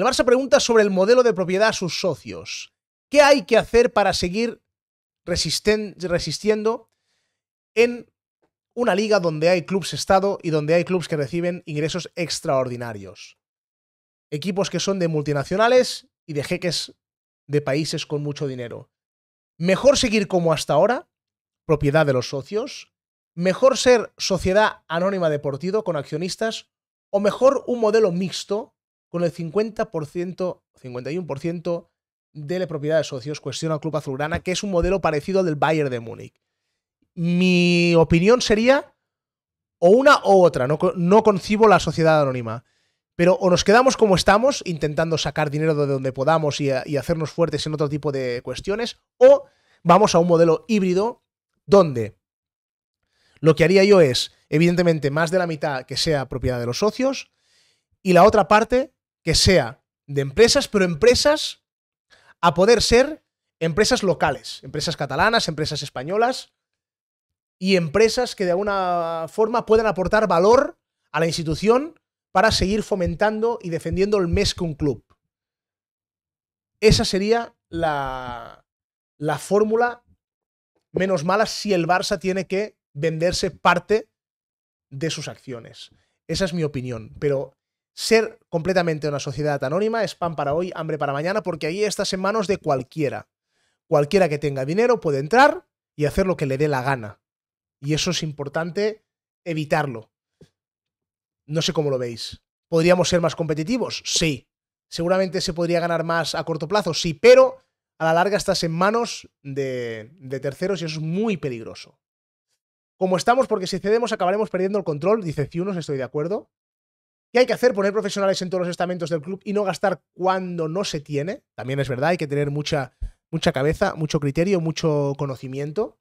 El Barça pregunta sobre el modelo de propiedad a sus socios. ¿Qué hay que hacer para seguir resistiendo en una liga donde hay clubes Estado y donde hay clubes que reciben ingresos extraordinarios? Equipos que son de multinacionales y de jeques de países con mucho dinero. Mejor seguir como hasta ahora, propiedad de los socios. Mejor ser sociedad anónima Deportivo con accionistas. O mejor un modelo mixto con el 50%, 51% de la propiedad de socios, cuestiona al Club Azulgrana, que es un modelo parecido al del Bayer de Múnich. Mi opinión sería o una o otra, no, concibo la sociedad anónima. Pero o nos quedamos como estamos, intentando sacar dinero de donde podamos y, y, hacernos fuertes en otro tipo de cuestiones, o vamos a un modelo híbrido donde lo que haría yo es, evidentemente, más de la mitad que sea propiedad de los socios y la otra parte que sea de empresas, pero empresas a poder ser empresas locales, empresas catalanas, empresas españolas y empresas que de alguna forma puedan aportar valor a la institución para seguir fomentando y defendiendo el mes con club. Esa sería la, la fórmula menos mala si el Barça tiene que venderse parte de sus acciones. Esa es mi opinión. Pero ser completamente una sociedad anónima es pan para hoy, hambre para mañana, porque ahí estás en manos de cualquiera. Cualquiera que tenga dinero puede entrar y hacer lo que le dé la gana. Y eso es importante evitarlo. No sé cómo lo veis. ¿Podríamos ser más competitivos? Sí. Seguramente se podría ganar más a corto plazo, sí, pero a la larga estás en manos de, terceros y eso es muy peligroso. Como estamos, porque si cedemos acabaremos perdiendo el control, dice Ciunos, estoy de acuerdo. ¿Qué hay que hacer? Poner profesionales en todos los estamentos del club y no gastar cuando no se tiene. También es verdad, hay que tener mucha, mucha cabeza, mucho criterio, mucho conocimiento.